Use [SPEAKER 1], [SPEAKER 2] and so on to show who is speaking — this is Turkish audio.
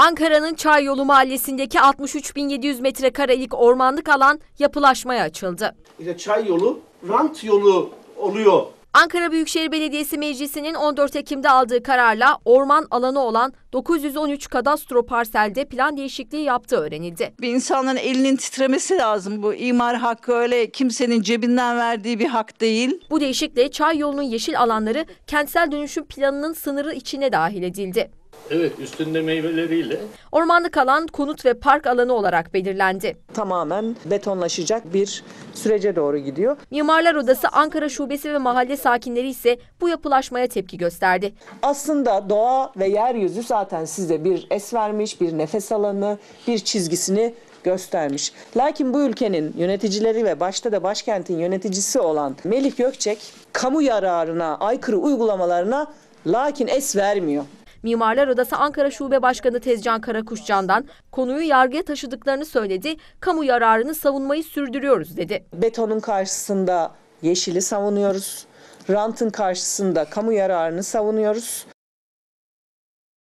[SPEAKER 1] Ankara'nın Çay Yolu Mahallesi'ndeki 63.700 metrekarelik ormanlık alan yapılaşmaya açıldı.
[SPEAKER 2] İşte çay yolu rant yolu oluyor.
[SPEAKER 1] Ankara Büyükşehir Belediyesi Meclisi'nin 14 Ekim'de aldığı kararla orman alanı olan 913 kadastro parselde plan değişikliği yaptığı öğrenildi. Bir insanın elinin titremesi lazım. Bu imar hakkı öyle kimsenin cebinden verdiği bir hak değil. Bu değişikle çay yolunun yeşil alanları kentsel dönüşüm planının sınırı içine dahil edildi.
[SPEAKER 3] Evet üstünde meyveleriyle.
[SPEAKER 1] Ormanlık alan konut ve park alanı olarak belirlendi. Tamamen
[SPEAKER 4] betonlaşacak bir sürece
[SPEAKER 1] doğru gidiyor. Mimarlar Odası Ankara Şubesi ve mahalle sakinleri ise bu yapılaşmaya tepki gösterdi.
[SPEAKER 4] Aslında doğa ve yeryüzü zaten size bir es vermiş, bir nefes alanı, bir çizgisini göstermiş. Lakin bu ülkenin yöneticileri ve başta da başkentin yöneticisi olan Melih Gökçek kamu yararına aykırı uygulamalarına lakin es vermiyor. Mimarlar Odası Ankara
[SPEAKER 1] Şube Başkanı Tezcan Karakuşcan'dan konuyu yargıya taşıdıklarını söyledi. Kamu yararını
[SPEAKER 4] savunmayı sürdürüyoruz dedi. Betonun karşısında yeşili savunuyoruz. Rantın karşısında kamu yararını savunuyoruz.